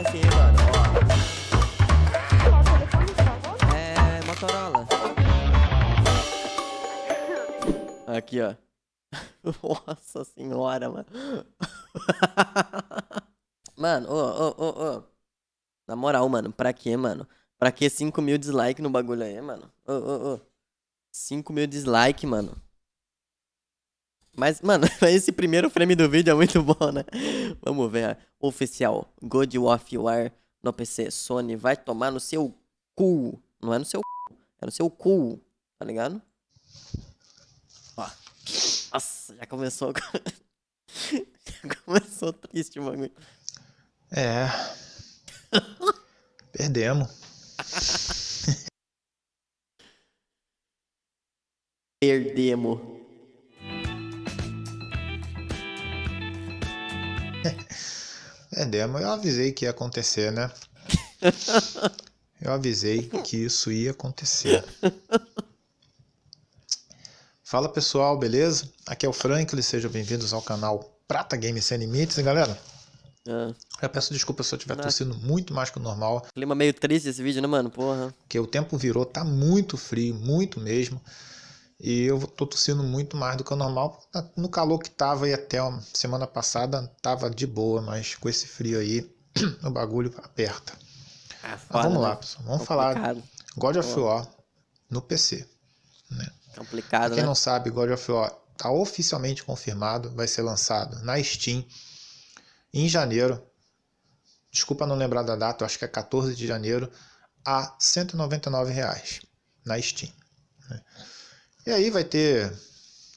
assim, mano, ó. É, Motorola. Aqui, ó. Nossa senhora, mano. mano, ô, ô, ô, ô. Na moral, mano, pra quê, mano? Pra que 5 mil dislike no bagulho aí, mano? Ô, ô, ô. 5 mil dislike, mano. Mas, mano, esse primeiro frame do vídeo é muito bom, né? Vamos ver. Oficial, God of War no PC. Sony vai tomar no seu cu. Não é no seu cu, é no seu cu, tá ligado? Ó. Nossa, já começou. já começou triste o bagulho. É. Perdemos. Perdemos. Edema, é, eu avisei que ia acontecer, né? Eu avisei que isso ia acontecer. Fala pessoal, beleza? Aqui é o Franklin, sejam bem-vindos ao canal Prata Game Sem Limites, hein, galera? Ah. peço desculpa se eu estiver tossindo muito mais que o normal. Clima meio triste esse vídeo, né, mano? Porra. Porque o tempo virou, tá muito frio, muito mesmo. E eu tô tossindo muito mais do que o normal. No calor que tava e até semana passada tava de boa, mas com esse frio aí, o bagulho aperta. Ah, foda, vamos né? lá, pessoal. Vamos Complicado. falar God of War no PC. Né? Complicado, pra quem né? não sabe, God of War tá oficialmente confirmado, vai ser lançado na Steam em janeiro. Desculpa não lembrar da data, acho que é 14 de janeiro a R$ 199 reais na Steam. Né? E aí vai ter.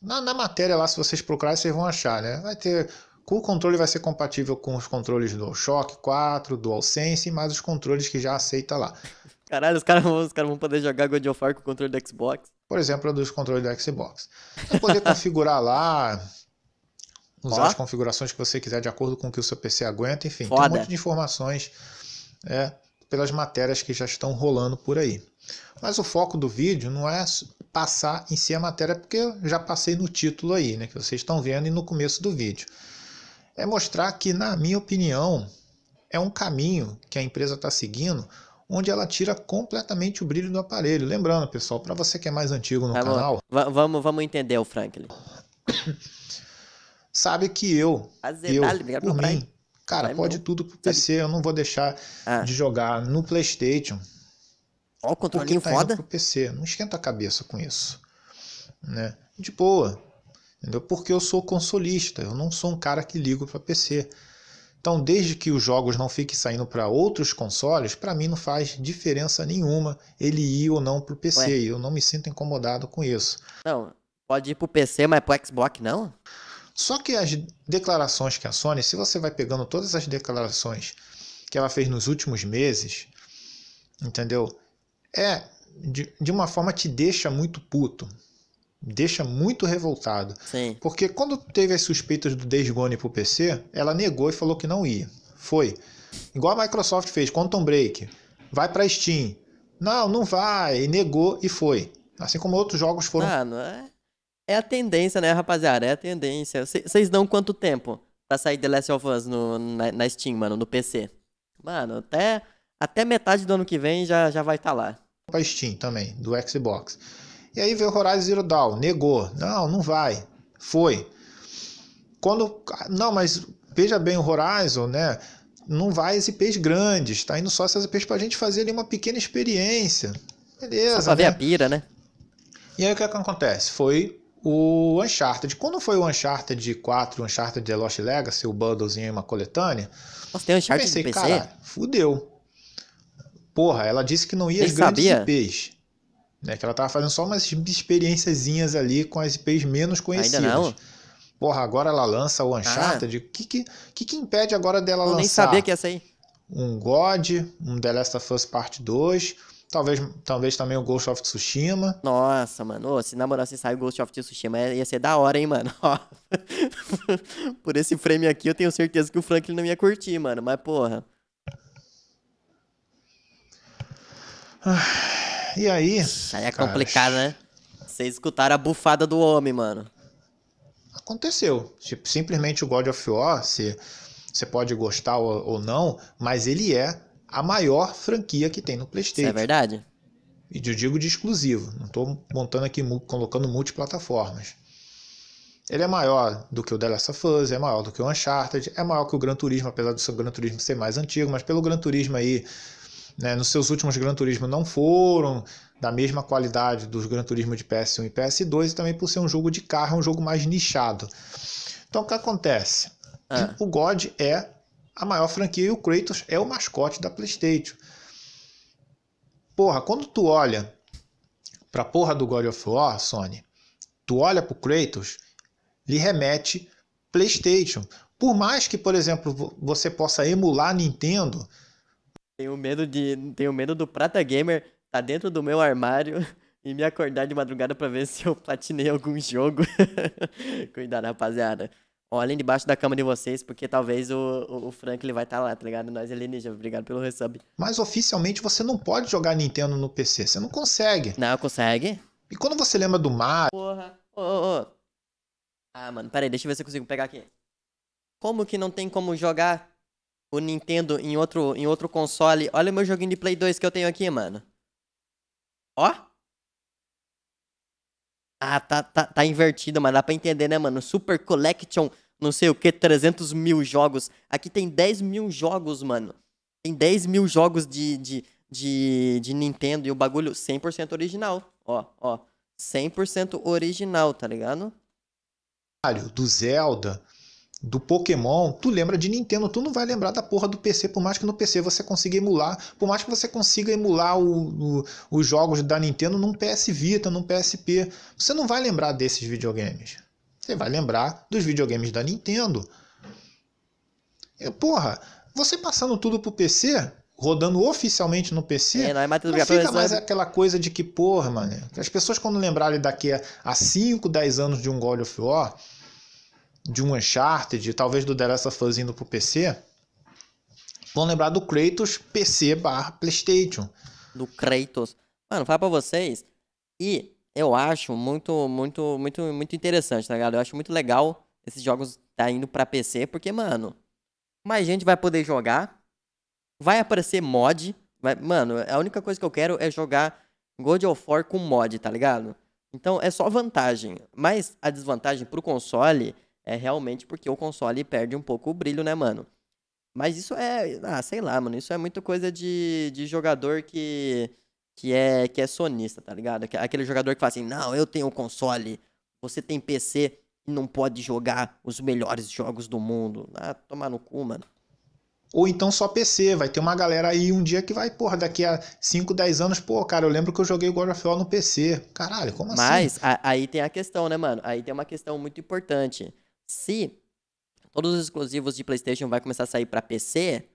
Na, na matéria lá, se vocês procurarem, vocês vão achar, né? Vai ter. O controle vai ser compatível com os controles do Shock 4, DualSense e mais os controles que já aceita lá. Caralho, os caras vão, os cara vão poder jogar God of War com o controle do Xbox. Por exemplo, dos controles do Xbox. Vai poder configurar lá, usar Ó. as configurações que você quiser de acordo com o que o seu PC aguenta, enfim. Foda. Tem um monte de informações. É, pelas matérias que já estão rolando por aí. Mas o foco do vídeo não é passar em si a matéria, porque eu já passei no título aí, né, que vocês estão vendo e no começo do vídeo. É mostrar que, na minha opinião, é um caminho que a empresa está seguindo onde ela tira completamente o brilho do aparelho. Lembrando, pessoal, para você que é mais antigo no vamos, tá canal. Vamos, vamos entender o Franklin. Sabe que eu, Azeite, eu por mim, Cara, pode mesmo. tudo pro PC, eu não vou deixar ah. de jogar no PlayStation. Ó, o que tá foda. pro PC. Não esquenta a cabeça com isso. Né? De boa. Entendeu? Porque eu sou consolista, eu não sou um cara que ligo para PC. Então, desde que os jogos não fiquem saindo para outros consoles, para mim não faz diferença nenhuma ele ir ou não pro PC. Ué. Eu não me sinto incomodado com isso. Não, pode ir pro PC, mas pro Xbox não? Só que as declarações que a Sony, se você vai pegando todas as declarações que ela fez nos últimos meses, entendeu? É de, de uma forma te deixa muito puto, deixa muito revoltado. Sim. Porque quando teve as suspeitas do Days Gone pro PC, ela negou e falou que não ia. Foi. Igual a Microsoft fez, Quantum Break. Vai para Steam. Não, não vai. E negou e foi. Assim como outros jogos foram. Ah, não é? É a tendência, né, rapaziada? É a tendência. Vocês dão quanto tempo pra sair The Last of Us no, na, na Steam, mano, no PC? Mano, até, até metade do ano que vem já, já vai estar tá lá. Pra Steam também, do Xbox. E aí veio Horizon Zero Dawn, negou. Não, não vai. Foi. Quando. Não, mas veja bem o Horizon, né? Não vai as IPs grandes, tá indo só essas IPs pra gente fazer ali uma pequena experiência. Beleza. Só pra né? ver a pira, né? E aí o que, é que acontece? Foi o Uncharted. Quando foi o Uncharted 4 o Uncharted The Lost Legacy, o bundlezinho e uma coletânea, Nossa, tem Uncharted eu pensei, PC? cara, fudeu. Porra, ela disse que não ia as grandes sabia. IPs. Né, que ela tava fazendo só umas experiênciazinhas ali com as IPs menos conhecidas. Ainda não? Porra, agora ela lança o Uncharted. O ah. que, que, que, que impede agora dela eu lançar? Nem sabia que ia sair. Um God, um The Last of Us Part 2 Talvez, talvez também o Ghost of Tsushima. Nossa, mano. se na moral você sai o Ghost of Tsushima, é, ia ser da hora, hein, mano. Por esse frame aqui, eu tenho certeza que o Franklin não ia curtir, mano. Mas, porra. E aí? Aí é complicado, cara, né? Vocês escutaram a bufada do homem, mano. Aconteceu. Tipo, simplesmente o God of War, você pode gostar ou não, mas ele é a maior franquia que tem no PlayStation. Isso é verdade. E eu digo de exclusivo, não estou montando aqui, colocando multiplataformas. Ele é maior do que o The Last of Us, é maior do que o Uncharted, é maior que o Gran Turismo, apesar do seu Gran Turismo ser mais antigo, mas pelo Gran Turismo aí, né, nos seus últimos Gran Turismo não foram da mesma qualidade dos Gran Turismo de PS1 e PS2, e também por ser um jogo de carro, um jogo mais nichado. Então o que acontece? Ah. O God é a maior franquia e o Kratos é o mascote da PlayStation. Porra, quando tu olha pra porra do God of War, Sony, tu olha pro Kratos, lhe remete PlayStation. Por mais que, por exemplo, você possa emular Nintendo. Tenho medo de, tenho medo do Prata Gamer tá dentro do meu armário e me acordar de madrugada para ver se eu platinei algum jogo. Cuidado, rapaziada olhem debaixo da cama de vocês, porque talvez o, o Frank ele vai estar tá lá, tá ligado? Nós alienígenas, obrigado pelo resub. Mas oficialmente você não pode jogar Nintendo no PC, você não consegue. Não, consegue. E quando você lembra do Mario... Porra, ô, ô, ô. Ah, mano, peraí, deixa eu ver se eu consigo pegar aqui. Como que não tem como jogar o Nintendo em outro, em outro console? Olha o meu joguinho de Play 2 que eu tenho aqui, mano. Ó. Ah, tá, tá, tá invertido, mas dá pra entender, né, mano? Super Collection, não sei o que, 300 mil jogos. Aqui tem 10 mil jogos, mano. Tem 10 mil jogos de, de, de, de Nintendo e o bagulho 100% original. Ó, ó. 100% original, tá ligado? Do Zelda, do Pokémon, tu lembra de Nintendo, tu não vai lembrar da porra do PC, por mais que no PC você consiga emular, por mais que você consiga emular o, o, os jogos da Nintendo num PS Vita, num PSP, você não vai lembrar desses videogames. Você vai lembrar dos videogames da Nintendo. E, é, porra, você passando tudo pro PC, rodando oficialmente no PC, é, não, é mais não fica mais né? aquela coisa de que, porra, mano, as pessoas quando lembrarem daqui a 5, 10 anos de um God of War, de um Uncharted, talvez do The Last of Us indo pro PC, vão lembrar do Kratos PC barra Playstation. Do Kratos. Mano, fala pra vocês. E eu acho muito, muito, muito, muito interessante, tá ligado? Eu acho muito legal esses jogos tá indo pra PC, porque, mano, mais gente vai poder jogar, vai aparecer mod. Vai... Mano, a única coisa que eu quero é jogar God of War com mod, tá ligado? Então é só vantagem. Mas a desvantagem pro console é realmente porque o console perde um pouco o brilho, né, mano? Mas isso é, ah, sei lá, mano, isso é muito coisa de, de jogador que que é que é sonista, tá ligado? Aquele jogador que fala assim: "Não, eu tenho console, você tem PC e não pode jogar os melhores jogos do mundo". Ah, tomar no cu, mano. Ou então só PC, vai ter uma galera aí um dia que vai, porra, daqui a 5, 10 anos, pô, cara, eu lembro que eu joguei God of War no PC. Caralho, como Mas, assim? Mas aí tem a questão, né, mano? Aí tem uma questão muito importante se todos os exclusivos de PlayStation vai começar a sair para PC,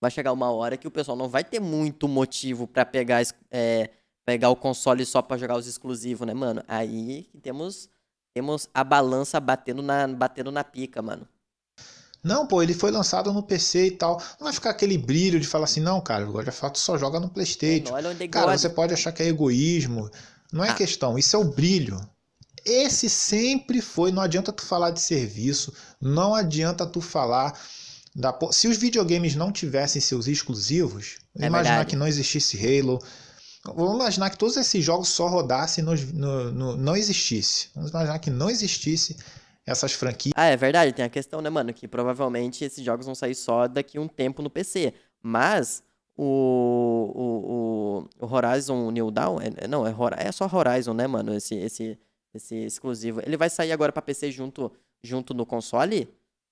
vai chegar uma hora que o pessoal não vai ter muito motivo para pegar é, pegar o console só para jogar os exclusivos, né, mano? Aí temos temos a balança batendo na batendo na pica, mano. Não, pô, ele foi lançado no PC e tal. Não vai ficar aquele brilho de falar assim, não, cara, o God of War só joga no é, PlayStation. É cara, você pode achar que é egoísmo. Não é ah. questão, isso é o brilho. Esse sempre foi. Não adianta tu falar de serviço, não adianta tu falar da. Se os videogames não tivessem seus exclusivos, é imaginar verdade. que não existisse Halo. Vamos imaginar que todos esses jogos só rodassem no, no, no, não existisse. Vamos imaginar que não existisse essas franquias. Ah, é verdade, tem a questão, né, mano, que provavelmente esses jogos vão sair só daqui um tempo no PC. Mas o, o, o Horizon New Dawn, é, é não, é, é só Horizon, né, mano, esse, esse, esse exclusivo. Ele vai sair agora pra PC junto, junto no console?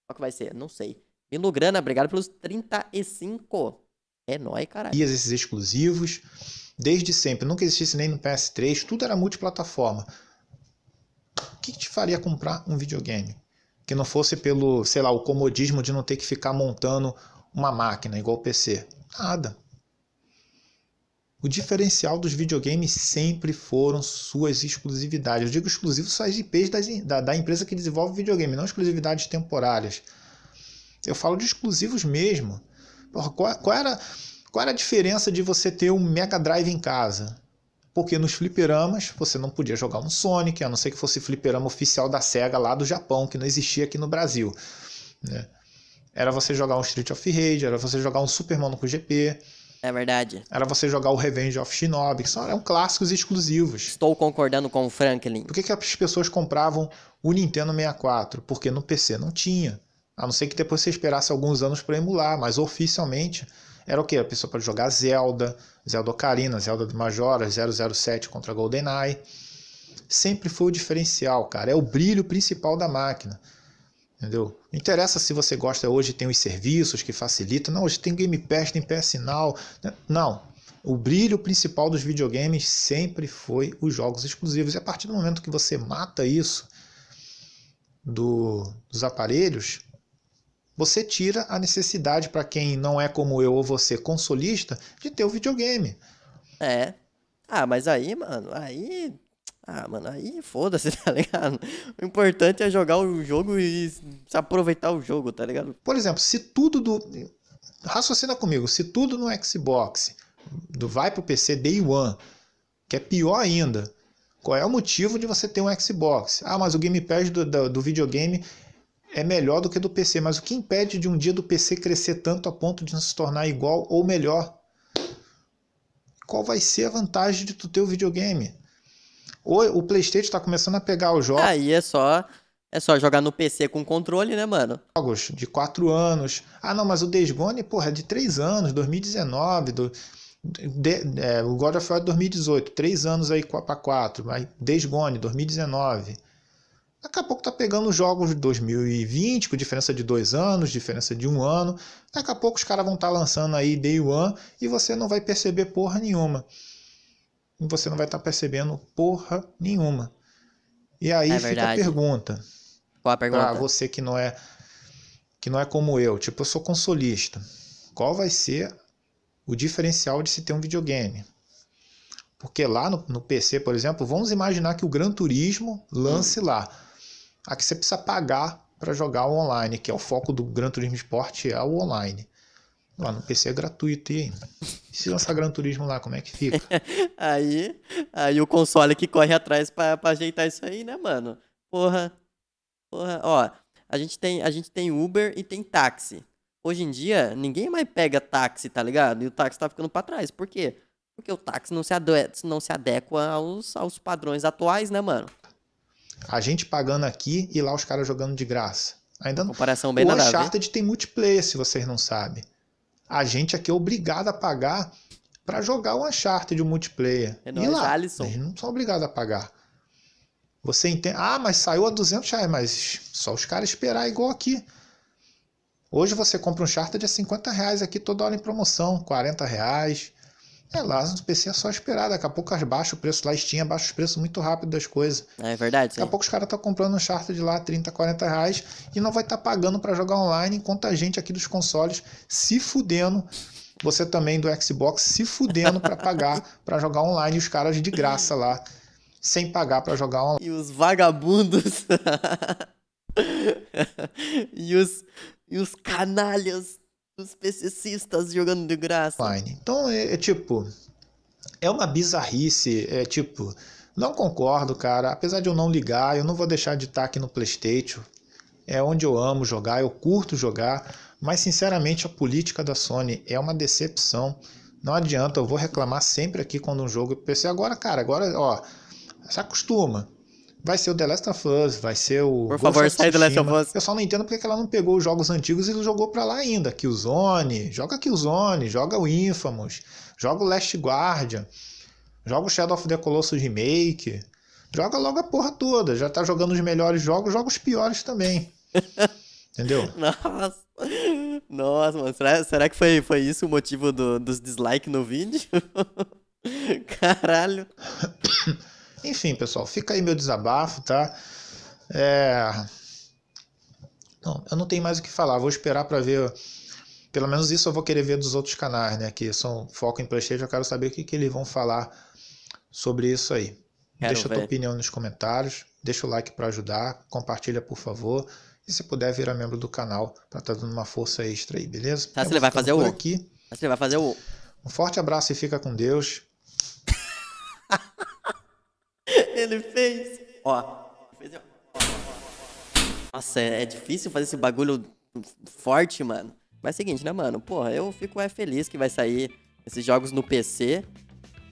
Qual que vai ser? Não sei. Milugrana, obrigado pelos 35. É nóis, caralho. Esses exclusivos, desde sempre, nunca existisse nem no PS3, tudo era multiplataforma. O que, que te faria comprar um videogame? Que não fosse pelo, sei lá, o comodismo de não ter que ficar montando uma máquina igual o PC. Nada. O diferencial dos videogames sempre foram suas exclusividades. Eu digo exclusivo só as IPs das, da, da empresa que desenvolve videogame, não exclusividades temporárias. Eu falo de exclusivos mesmo. Porra, qual, qual, era, qual era a diferença de você ter um Mega Drive em casa? Porque nos fliperamas você não podia jogar um Sonic, a não ser que fosse fliperama oficial da SEGA lá do Japão, que não existia aqui no Brasil. Né? Era você jogar um Street of Rage, era você jogar um Superman o GP é verdade. Era você jogar o Revenge of Shinobi, que são, eram clássicos exclusivos. Estou concordando com o Franklin. Por que, que as pessoas compravam o Nintendo 64? Porque no PC não tinha. A não ser que depois você esperasse alguns anos para emular, mas oficialmente era o que? A pessoa para jogar Zelda, Zelda Ocarina, Zelda de Majora, 007 contra GoldenEye. Sempre foi o diferencial, cara. É o brilho principal da máquina. Entendeu? Não interessa se você gosta hoje, tem os serviços que facilitam. Não, hoje tem Game Pass, tem PS Now. Né? Não. O brilho principal dos videogames sempre foi os jogos exclusivos. E a partir do momento que você mata isso do, dos aparelhos, você tira a necessidade para quem não é como eu ou você, consolista, de ter o videogame. É. Ah, mas aí, mano, aí ah, mano, aí foda-se, tá ligado? O importante é jogar o jogo e se aproveitar o jogo, tá ligado? Por exemplo, se tudo do. Raciocina comigo, se tudo no Xbox do vai pro PC Day One, que é pior ainda. Qual é o motivo de você ter um Xbox? Ah, mas o gamepad do, do, do videogame é melhor do que do PC. Mas o que impede de um dia do PC crescer tanto a ponto de se tornar igual ou melhor? Qual vai ser a vantagem de tu ter o videogame? O, PlayStation tá começando a pegar os jogos. Aí é só. É só jogar no PC com controle, né, mano? Jogos de 4 anos. Ah, não, mas o Days Gone, porra, é de 3 anos, 2019. Do, de, é, o God of War 2018, é 3 anos aí pra 4. Mas Days Gone, 2019. Daqui a pouco tá pegando jogos de 2020, com diferença de 2 anos, diferença de 1 um ano. Daqui a pouco os caras vão estar tá lançando aí Day One e você não vai perceber porra nenhuma e você não vai estar tá percebendo porra nenhuma. E aí é fica a pergunta. Qual a pergunta? Pra você que não é que não é como eu, tipo, eu sou consolista. Qual vai ser o diferencial de se ter um videogame? Porque lá no, no PC, por exemplo, vamos imaginar que o Gran Turismo lance hum. lá. Aqui você precisa pagar para jogar online, que é o foco do Gran Turismo Sport, é o online. Lá no PC é gratuito, e se lançar Gran Turismo lá, como é que fica? aí, aí o console que corre atrás pra, pra ajeitar isso aí, né, mano? Porra. Porra, ó. A gente tem, a gente tem Uber e tem táxi. Hoje em dia, ninguém mais pega táxi, tá ligado? E o táxi tá ficando pra trás. Por quê? Porque o táxi não se, ade não se adequa aos, aos padrões atuais, né, mano? A gente pagando aqui e lá os caras jogando de graça. Ainda não comparação bem o Uncharted nada, tem multiplayer, se vocês não sabem. A gente aqui é obrigado a pagar para jogar o Uncharted, de multiplayer. É nóis, e lá, Alisson. Eles não são obrigados a pagar. Você entende? Ah, mas saiu a 200 reais, mas só os caras esperar igual aqui. Hoje você compra um charter de 50 reais aqui toda hora em promoção, 40 reais. É, lá no PC é só esperar. Daqui a pouco baixa o preço lá, Steam baixa os preços muito rápido das coisas. É verdade. Sim. Daqui a pouco os caras estão tá comprando um charter de lá 30, 40 reais e não vai estar tá pagando para jogar online, enquanto a gente aqui dos consoles se fudendo. Você também do Xbox se fudendo para pagar para jogar online e os caras de graça lá, sem pagar para jogar online. E os vagabundos. e, os, e os canalhas os PCCistas jogando de graça. Fine. Então, é, é, tipo. É uma bizarrice. É tipo. Não concordo, cara. Apesar de eu não ligar, eu não vou deixar de estar aqui no PlayStation. É onde eu amo jogar, eu curto jogar. Mas, sinceramente, a política da Sony é uma decepção. Não adianta, eu vou reclamar sempre aqui quando um jogo. Eu pensei, agora, cara, agora, ó. Se acostuma. Vai ser o The Last of Us, vai ser o. Por Ghost favor, sai do Last of Us. Eu só não entendo porque ela não pegou os jogos antigos e jogou para lá ainda. Killzone, joga Killzone, joga o Infamous, joga o Last Guardian, joga o Shadow of the Colossus Remake. Joga logo a porra toda. Já tá jogando os melhores jogos, joga os piores também. Entendeu? Nossa. Nossa, mano. Será, será que foi, foi isso o motivo do, dos dislikes no vídeo? Caralho. Enfim, pessoal, fica aí meu desabafo, tá? É... Não, eu não tenho mais o que falar, vou esperar para ver. Pelo menos isso eu vou querer ver dos outros canais, né? Que são foco em PlayStation. Eu quero saber o que, que eles vão falar sobre isso aí. Quero deixa a tua opinião nos comentários, deixa o like para ajudar, compartilha por favor. E se puder, vira membro do canal para estar tá dando uma força extra aí, beleza? Tá, você vai fazer o. Aqui. Você vai fazer o. Um forte abraço e fica com Deus. ele fez. Ó. Nossa, é, difícil fazer esse bagulho forte, mano. Mas é o seguinte, né, mano? Porra, eu fico é, feliz que vai sair esses jogos no PC.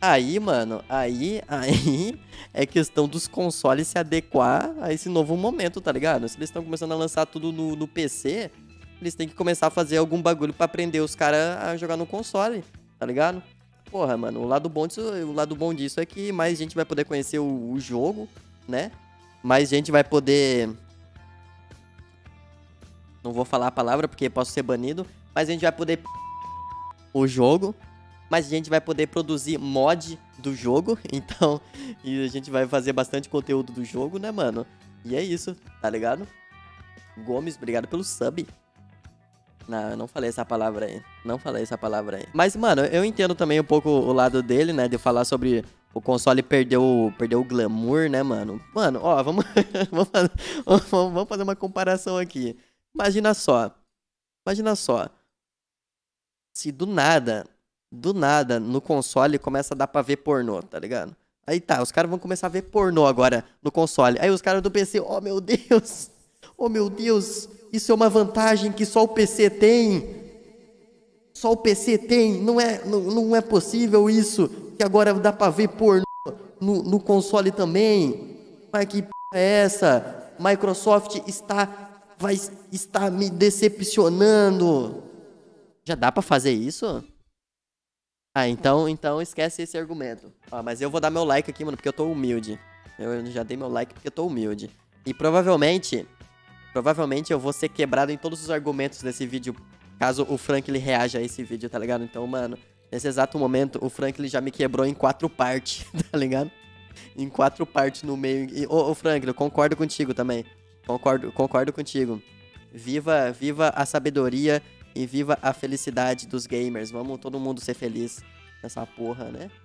Aí, mano, aí, aí é questão dos consoles se adequar a esse novo momento, tá ligado? Se eles estão começando a lançar tudo no, no, PC, eles têm que começar a fazer algum bagulho para aprender os caras a jogar no console, tá ligado? porra, mano, o lado bom disso, o lado bom disso é que mais gente vai poder conhecer o, o jogo, né? Mais gente vai poder. Não vou falar a palavra porque posso ser banido. Mas a gente vai poder. O jogo. Mas a gente vai poder produzir mod do jogo. Então. E a gente vai fazer bastante conteúdo do jogo, né, mano? E é isso, tá ligado? Gomes, obrigado pelo sub. Não, eu não falei essa palavra aí. Não falei essa palavra aí. Mas, mano, eu entendo também um pouco o lado dele, né? De falar sobre o console perdeu, perdeu o glamour, né, mano? Mano, ó, vamos, vamos, fazer, vamos fazer uma comparação aqui. Imagina só. Imagina só. Se do nada, do nada, no console começa a dar pra ver pornô, tá ligado? Aí tá, os caras vão começar a ver pornô agora no console. Aí os caras do PC, oh meu Deus! Oh meu Deus! Isso é uma vantagem que só o PC tem. Só o PC tem. Não é, não, não é possível isso. Que agora dá para ver por no, no, console também. Mas que p é essa? Microsoft está, vai, está me decepcionando. Já dá para fazer isso? Ah, então, então esquece esse argumento. Ah, mas eu vou dar meu like aqui, mano, porque eu tô humilde. Eu já dei meu like porque eu tô humilde. E provavelmente Provavelmente eu vou ser quebrado em todos os argumentos desse vídeo, caso o Frank ele reaja a esse vídeo, tá ligado? Então, mano, nesse exato momento, o Frank ele já me quebrou em quatro partes, tá ligado? Em quatro partes no meio. E, ô, ô Frank, eu concordo contigo também. Concordo, concordo contigo. Viva, viva a sabedoria e viva a felicidade dos gamers. Vamos todo mundo ser feliz nessa porra, né?